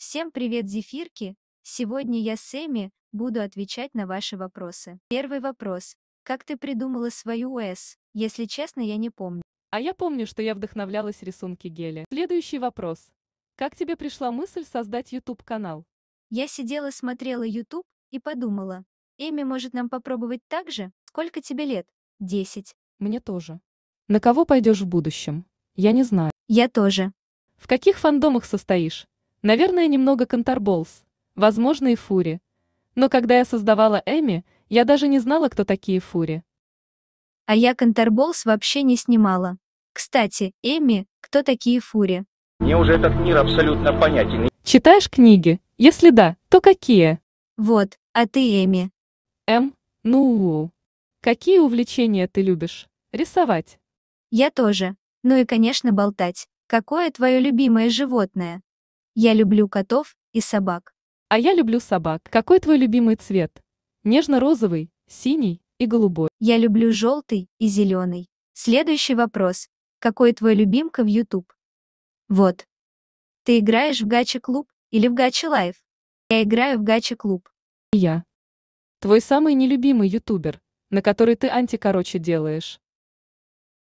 Всем привет, зефирки! Сегодня я, Сэмми, буду отвечать на ваши вопросы. Первый вопрос. Как ты придумала свою ОС? Если честно, я не помню. А я помню, что я вдохновлялась рисунки Гели. Следующий вопрос. Как тебе пришла мысль создать YouTube-канал? Я сидела, смотрела YouTube и подумала. Эми может нам попробовать так же? Сколько тебе лет? Десять. Мне тоже. На кого пойдешь в будущем? Я не знаю. Я тоже. В каких фандомах состоишь? Наверное, немного Конторболс, возможно и Фури. Но когда я создавала Эми, я даже не знала, кто такие Фури. А я Конторболс вообще не снимала. Кстати, Эми, кто такие Фури? Мне уже этот мир абсолютно понятен. Читаешь книги? Если да, то какие? Вот, а ты Эми. Эм, ну, какие увлечения ты любишь? Рисовать. Я тоже. Ну и, конечно, болтать. Какое твое любимое животное? Я люблю котов и собак. А я люблю собак. Какой твой любимый цвет? Нежно-розовый, синий и голубой. Я люблю желтый и зеленый. Следующий вопрос. Какой твой любимка в YouTube? Вот. Ты играешь в Гачи Клуб или в Гачи Лайф? Я играю в Гачи Клуб. И я. Твой самый нелюбимый ютубер, на который ты антикороче делаешь.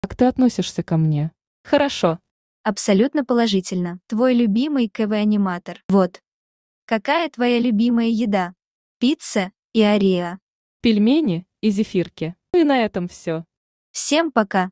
Как ты относишься ко мне? Хорошо, Абсолютно положительно. Твой любимый КВ-аниматор. Вот. Какая твоя любимая еда? Пицца и ареа. Пельмени и зефирки. Ну и на этом все. Всем пока.